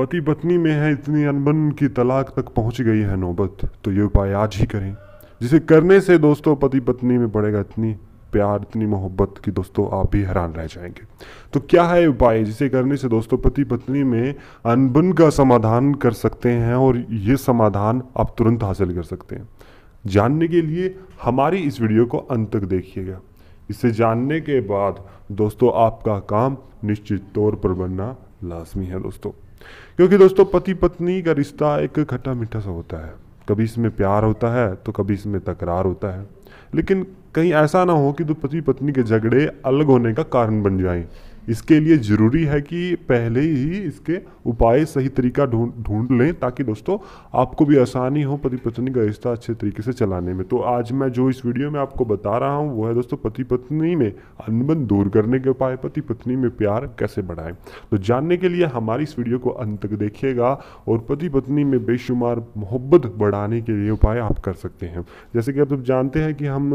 पति पत्नी में है इतनी अनबन की तलाक तक पहुंच गई है नौबत तो ये उपाय आज ही करें जिसे करने से दोस्तों पति पत्नी में पड़ेगा इतनी प्यार इतनी मोहब्बत कि दोस्तों आप भी हैरान रह जाएंगे तो क्या है उपाय जिसे करने से दोस्तों पति पत्नी में अनबन का समाधान कर सकते हैं और ये समाधान आप तुरंत हासिल कर सकते हैं जानने के लिए हमारी इस वीडियो को अंत तक देखिएगा इसे जानने के बाद दोस्तों आपका काम निश्चित तौर पर बनना लाजमी है दोस्तों क्योंकि दोस्तों पति पत्नी का रिश्ता एक खट्टा मीठा सा होता है कभी इसमें प्यार होता है तो कभी इसमें तकरार होता है लेकिन कहीं ऐसा ना हो कि दो पति पत्नी के झगड़े अलग होने का कारण बन जाएं इसके लिए ज़रूरी है कि पहले ही इसके उपाय सही तरीका ढूंढ ढूंढ लें ताकि दोस्तों आपको भी आसानी हो पति पत्नी का रिश्ता अच्छे तरीके से चलाने में तो आज मैं जो इस वीडियो में आपको बता रहा हूँ वो है दोस्तों पति पत्नी में अनबन दूर करने के उपाय पति पत्नी में प्यार कैसे बढ़ाएं तो जानने के लिए हमारी इस वीडियो को अंत तक देखिएगा और पति पत्नी में बेशुमार मोहब्बत बढ़ाने के लिए उपाय आप कर सकते हैं जैसे कि आप सब जानते हैं कि हम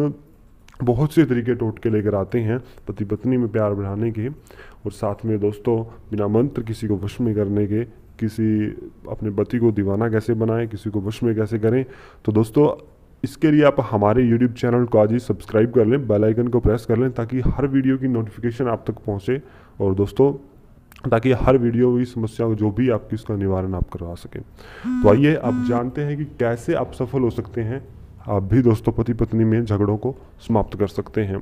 बहुत से तरीके टोटके लेकर आते हैं पति पत्नी में प्यार बढ़ाने के और साथ में दोस्तों बिना मंत्र किसी को वश में करने के किसी अपने पति को दीवाना कैसे बनाएं किसी को वश में कैसे करें तो दोस्तों इसके लिए आप हमारे यूट्यूब चैनल को आज ही सब्सक्राइब कर लें बेल आइकन को प्रेस कर लें ताकि हर वीडियो की नोटिफिकेशन आप तक पहुंचे और दोस्तों ताकि हर वीडियो की समस्या जो भी आपकी उसका निवारण आप करवा सकें तो आइए आप जानते हैं कि कैसे आप सफल हो सकते हैं आप भी दोस्तों पति पत्नी में झगड़ों को समाप्त कर सकते हैं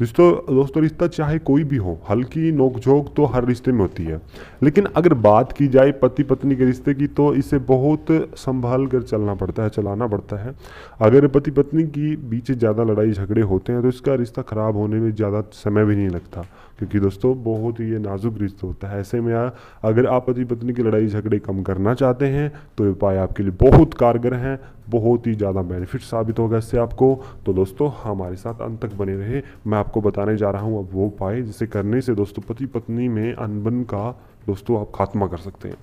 दोस्तों दोस्तों रिश्ता चाहे कोई भी हो हल्की नोकझोंक तो हर रिश्ते में होती है लेकिन अगर बात की जाए पति पत्नी के रिश्ते की तो इसे बहुत संभाल कर चलना पड़ता है चलाना पड़ता है अगर पति पत्नी की बीच ज़्यादा लड़ाई झगड़े होते हैं तो इसका रिश्ता ख़राब होने में ज़्यादा समय भी नहीं लगता क्योंकि दोस्तों बहुत ही ये नाजुक रिश्ता होता है ऐसे में अगर आप पति पत्नी की लड़ाई झगड़े कम करना चाहते हैं तो ये उपाय आपके लिए बहुत कारगर हैं बहुत ही ज़्यादा बेनिफिट साबित होगा इससे आपको तो दोस्तों हमारे साथ अंत तक बने रहे मैं आप आपको बताने जा रहा हूँ अब वो उपाय जिसे करने से दोस्तों पति पत्नी में अनबन का दोस्तों आप खात्मा कर सकते हैं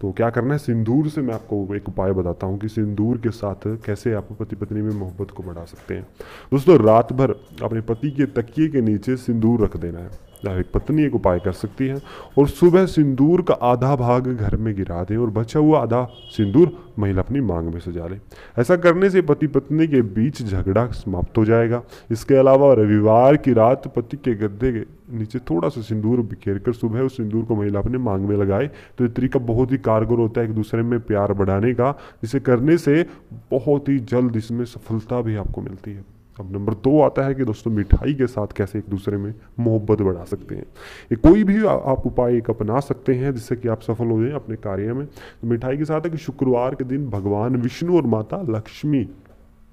तो क्या करना है सिंदूर से मैं आपको एक उपाय बताता हूँ कि सिंदूर के साथ कैसे आप पति पत्नी में मोहब्बत को बढ़ा सकते हैं दोस्तों रात भर अपने पति के तकिए के नीचे सिंदूर रख देना है नाविक पत्नी एक उपाय कर सकती है और सुबह सिंदूर का आधा भाग घर में गिरा दें और बचा हुआ आधा सिंदूर महिला अपनी मांग में सजा लें ऐसा करने से पति पत्नी के बीच झगड़ा समाप्त हो जाएगा इसके अलावा रविवार की रात पति के गद्दे के नीचे थोड़ा सा सिंदूर बिखेर कर सुबह उस सिंदूर को महिला अपने मांग में लगाए तो ये तरीका बहुत ही कारगर होता है एक दूसरे में प्यार बढ़ाने का जिसे करने से बहुत ही जल्द इसमें सफलता भी आपको मिलती है अब नंबर दो आता है कि दोस्तों मिठाई के साथ कैसे एक दूसरे में मोहब्बत बढ़ा सकते हैं ये कोई भी आ, आप उपाय एक अपना सकते हैं जिससे कि आप सफल हो जाएं अपने कार्य में तो मिठाई के साथ है कि शुक्रवार के दिन भगवान विष्णु और माता लक्ष्मी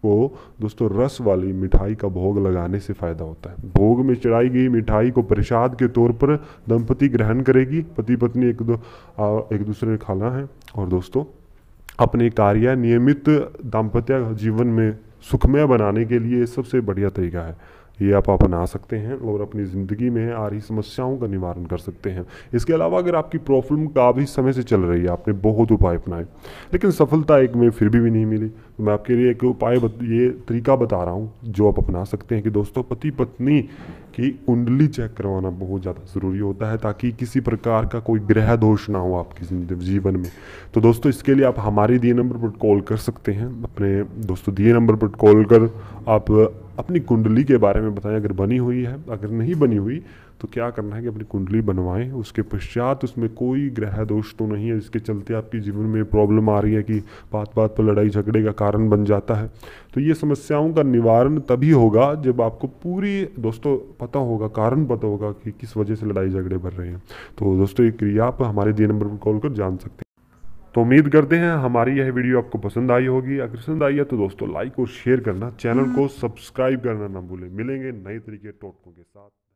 को दोस्तों रस वाली मिठाई का भोग लगाने से फायदा होता है भोग में चढ़ाई गई मिठाई को प्रसाद के तौर पर दंपति ग्रहण करेगी पति पत्नी एक दो आ, एक दूसरे ने खाना है और दोस्तों अपने कार्य नियमित दाम्पत्य जीवन में सुखमय बनाने के लिए सबसे बढ़िया तरीका है ये आप अपना सकते हैं और अपनी ज़िंदगी में आ रही समस्याओं का निवारण कर सकते हैं इसके अलावा अगर आपकी प्रॉब्लम काफ़ी समय से चल रही है आपने बहुत उपाय अपनाए लेकिन सफलता एक में फिर भी, भी नहीं मिली मैं आपके लिए एक उपाय बत, ये तरीका बता रहा हूँ जो आप अपना सकते हैं कि दोस्तों पति पत्नी की कुंडली चेक करवाना बहुत ज़्यादा ज़रूरी होता है ताकि किसी प्रकार का कोई ग्रह दोष ना हो आपकी जिंदगी जीवन में तो दोस्तों इसके लिए आप हमारे दिए नंबर पर कॉल कर सकते हैं अपने दोस्तों दिए नंबर पर कॉल कर आप अपनी कुंडली के बारे में बताएं अगर बनी हुई है अगर नहीं बनी हुई तो क्या करना है कि अपनी कुंडली बनवाएं उसके पश्चात उसमें कोई ग्रह दोष तो नहीं है जिसके चलते आपकी जीवन में प्रॉब्लम आ रही है कि बात बात पर लड़ाई झगड़े का कारण बन जाता है तो ये समस्याओं का निवारण तभी होगा जब आपको पूरी दोस्तों पता होगा कारण पता होगा कि किस वजह से लड़ाई झगड़े बढ़ रहे हैं तो दोस्तों ये क्रिया आप हमारे दिए नंबर पर कॉल कर जान सकते हैं तो उम्मीद करते हैं हमारी यह वीडियो आपको पसंद आई होगी अगर पसंद आई है तो दोस्तों लाइक और शेयर करना चैनल हम्म। को सब्सक्राइब करना ना भूलें मिलेंगे नए तरीके टोटकों के साथ